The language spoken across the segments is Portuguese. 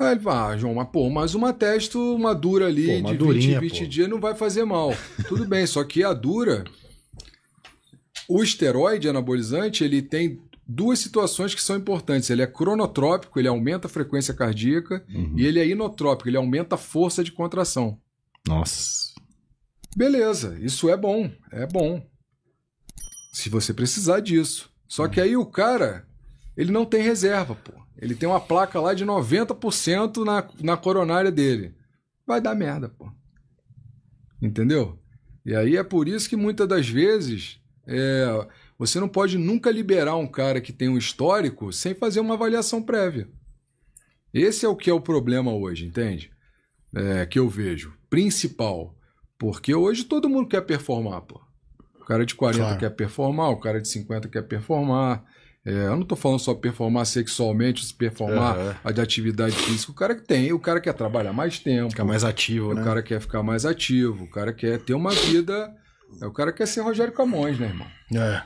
Aí ele fala, ah, João, mas pô, mas uma testo, uma dura ali pô, uma de durinha, 20, 20 dias não vai fazer mal. Tudo bem, só que a dura, o esteroide anabolizante, ele tem duas situações que são importantes. Ele é cronotrópico, ele aumenta a frequência cardíaca, uhum. e ele é inotrópico, ele aumenta a força de contração. Nossa. Beleza, isso é bom, é bom. Se você precisar disso. Só uhum. que aí o cara, ele não tem reserva, pô. Ele tem uma placa lá de 90% na, na coronária dele. Vai dar merda, pô. Entendeu? E aí é por isso que muitas das vezes é, você não pode nunca liberar um cara que tem um histórico sem fazer uma avaliação prévia. Esse é o que é o problema hoje, entende? É, que eu vejo. Principal. Porque hoje todo mundo quer performar, pô. O cara de 40 claro. quer performar, o cara de 50 quer performar. É, eu não estou falando só performar sexualmente, se performar uhum. a de atividade física. O cara que tem, o cara quer trabalhar mais tempo. Ficar mais ativo, O né? cara quer ficar mais ativo, o cara quer ter uma vida. É, o cara quer ser Rogério Camões, né, irmão? É.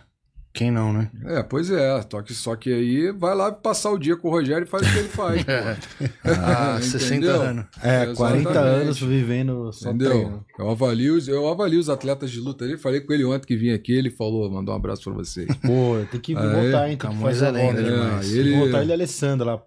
Quem não, né? É, pois é. Só que, só que aí vai lá passar o dia com o Rogério e faz o que ele faz. é. ah, 60 anos. É, Exatamente. 40 anos vivendo só Entendeu? Treino. Eu avalio, eu avalio os atletas de luta ali. Falei com ele ontem que vim aqui, ele falou, mandou um abraço pra vocês. Pô, tem que voltar, hein? Tem que fazer é a lenda é, demais. ele... Tem que voltar ele e Alessandro lá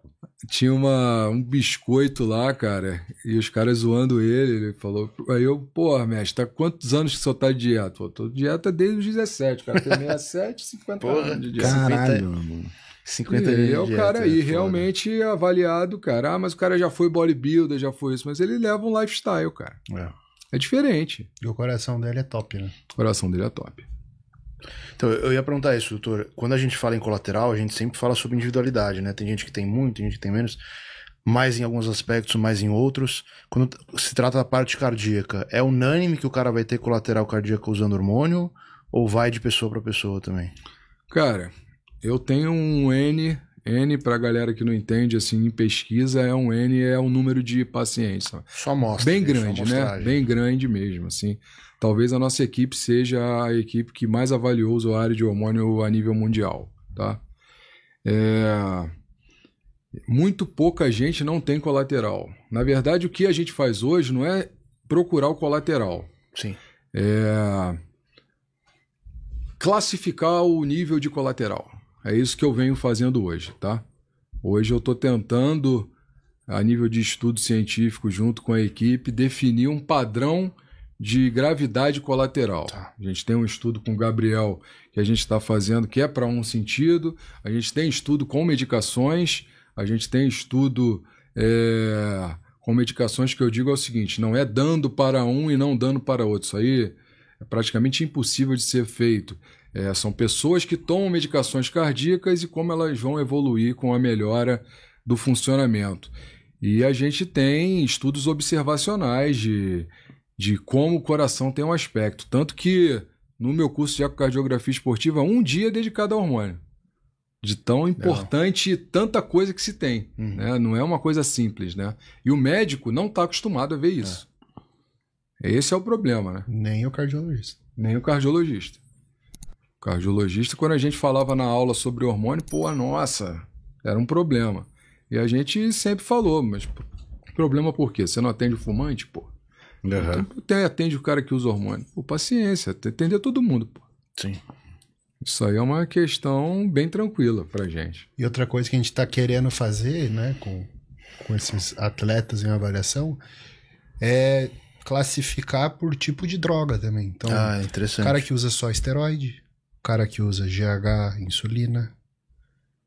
tinha uma, um biscoito lá, cara, e os caras zoando ele. Ele falou. Aí eu, porra, mestre, tá quantos anos que o senhor tá de dieta? Eu tô de dieta desde os 17, cara. Tem 67, 50 porra, anos de dieta. Caralho, mano. 50 e é o cara aí, é realmente avaliado, cara. Ah, mas o cara já foi bodybuilder, já foi isso. Mas ele leva um lifestyle, cara. É. É diferente. E o coração dele é top, né? O coração dele é top. Então, eu ia perguntar isso, doutor. Quando a gente fala em colateral, a gente sempre fala sobre individualidade, né? Tem gente que tem muito, tem gente que tem menos, mais em alguns aspectos, mais em outros. Quando se trata da parte cardíaca, é unânime que o cara vai ter colateral cardíaca usando hormônio ou vai de pessoa para pessoa também? Cara, eu tenho um N N, para a galera que não entende, assim, em pesquisa, é um N, é um número de pacientes. Só mostra. Bem grande, né? Bem grande mesmo, assim. Talvez a nossa equipe seja a equipe que mais avaliou o usuário de hormônio a nível mundial, tá? É... Muito pouca gente não tem colateral. Na verdade, o que a gente faz hoje não é procurar o colateral. Sim. É... Classificar o nível de colateral. É isso que eu venho fazendo hoje, tá? Hoje eu estou tentando, a nível de estudo científico, junto com a equipe, definir um padrão de gravidade colateral. Tá. A gente tem um estudo com o Gabriel que a gente está fazendo que é para um sentido, a gente tem estudo com medicações, a gente tem estudo é, com medicações que eu digo é o seguinte: não é dando para um e não dando para outro. Isso aí é praticamente impossível de ser feito. É, são pessoas que tomam medicações cardíacas e como elas vão evoluir com a melhora do funcionamento. E a gente tem estudos observacionais de, de como o coração tem um aspecto. Tanto que no meu curso de ecocardiografia esportiva, um dia é dedicado ao hormônio. De tão é. importante e tanta coisa que se tem. Uhum. Né? Não é uma coisa simples, né? E o médico não está acostumado a ver isso. É. Esse é o problema, né? Nem o cardiologista. Nem o cardiologista. Cardiologista, quando a gente falava na aula sobre hormônio, pô, nossa, era um problema. E a gente sempre falou, mas problema por quê? Você não atende o fumante, pô? Uhum. até atende o cara que usa hormônio. Pô, paciência, atender todo mundo, pô. Sim. Isso aí é uma questão bem tranquila pra gente. E outra coisa que a gente está querendo fazer, né, com, com esses atletas em avaliação, é classificar por tipo de droga também. Então, ah, é interessante. cara que usa só esteroide, cara que usa GH, insulina,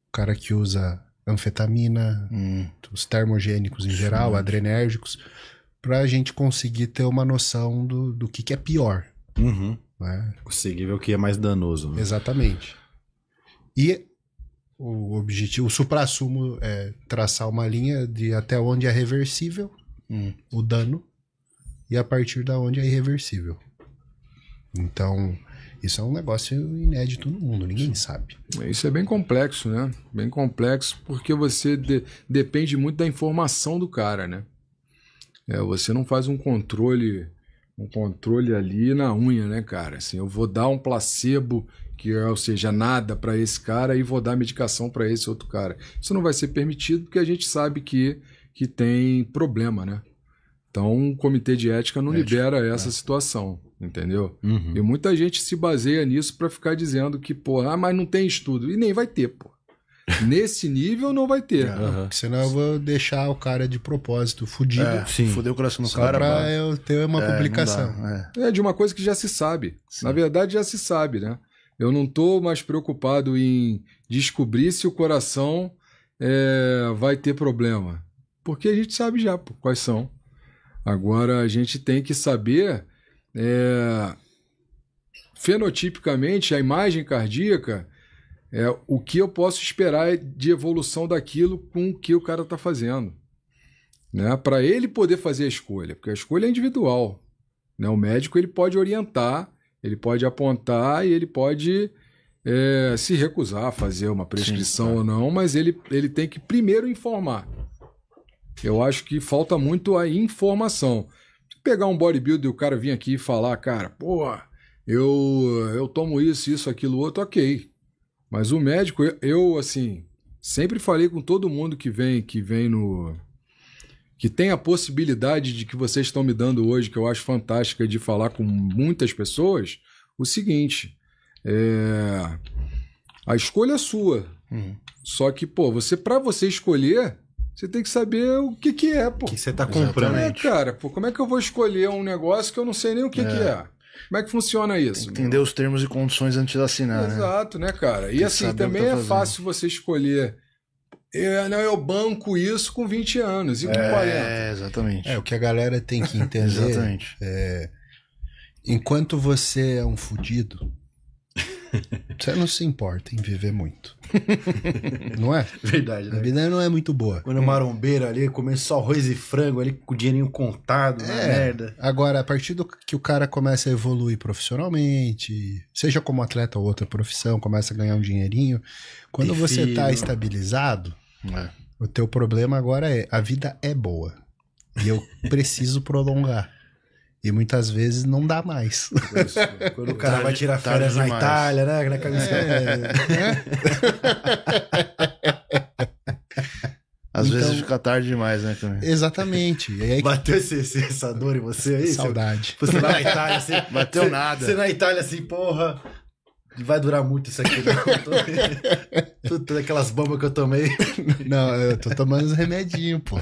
o cara que usa anfetamina, hum. os termogênicos em Sim. geral, adrenérgicos, para a gente conseguir ter uma noção do, do que, que é pior. Uhum. Né? Conseguir ver o que é mais danoso. Né? Exatamente. E o objetivo, o supra-sumo é traçar uma linha de até onde é reversível hum. o dano e a partir da onde é irreversível. Então, isso é um negócio inédito no mundo, ninguém sabe. Isso é bem complexo, né? Bem complexo porque você de, depende muito da informação do cara, né? É, você não faz um controle um controle ali na unha, né, cara? Assim, eu vou dar um placebo que ou seja nada para esse cara e vou dar medicação para esse outro cara. Isso não vai ser permitido porque a gente sabe que que tem problema, né? Então, o um comitê de ética não libera essa é. situação entendeu? Uhum. E muita gente se baseia nisso para ficar dizendo que, porra ah, mas não tem estudo. E nem vai ter, pô. Nesse nível não vai ter. É, uhum. Senão eu vou deixar o cara de propósito fudido. É, Fuder o coração do cara. Pra mas... eu ter uma é, publicação. é. é. de uma coisa que já se sabe. Sim. Na verdade, já se sabe, né? Eu não tô mais preocupado em descobrir se o coração é, vai ter problema. Porque a gente sabe já pô, quais são. Agora a gente tem que saber é, fenotipicamente, a imagem cardíaca é o que eu posso esperar de evolução daquilo com o que o cara está fazendo. Né? Para ele poder fazer a escolha, porque a escolha é individual. Né? O médico ele pode orientar, ele pode apontar e ele pode é, se recusar a fazer uma prescrição Sim, ou não, mas ele, ele tem que primeiro informar. Eu acho que falta muito a informação pegar um bodybuilder e o cara vir aqui e falar, cara, pô eu, eu tomo isso, isso, aquilo, outro, ok. Mas o médico, eu, eu, assim, sempre falei com todo mundo que vem, que vem no. que tem a possibilidade de que vocês estão me dando hoje, que eu acho fantástica, de falar com muitas pessoas, o seguinte. É, a escolha é sua. Uhum. Só que, pô, você para você escolher, você tem que saber o que, que é, pô. O que você está comprando. É, cara, pô, como é que eu vou escolher um negócio que eu não sei nem o que é. Que é? Como é que funciona isso? Entender meu? os termos e condições antes de assinar, né? Exato, né, cara? E assim, também tá é fácil você escolher. Eu, é, não, eu banco isso com 20 anos e com é, 40. É, exatamente. É, o que a galera tem que entender. exatamente. É, enquanto você é um fudido, Você não se importa em viver muito. Não é? Verdade, né? A vida não é muito boa. Quando é marombeiro ali, comendo só arroz e frango ali com o dinheirinho contado, é. merda. Agora, a partir do que o cara começa a evoluir profissionalmente, seja como atleta ou outra profissão, começa a ganhar um dinheirinho, quando você tá estabilizado, é. o teu problema agora é a vida é boa. E eu preciso prolongar. E muitas vezes não dá mais. Isso. Quando o cara vai tirar férias na Itália, né? Na camisa, é. é. Às então, vezes fica tarde demais, né? Também. Exatamente. E aí... Bateu esse, esse, essa dor em você aí? Saudade. Você, na Itália, assim. Bateu você, nada. Você na Itália, assim, porra. Vai durar muito isso aqui, né? Todas tô... aquelas bombas que eu tomei. Não, eu tô tomando os remedinhos, pô.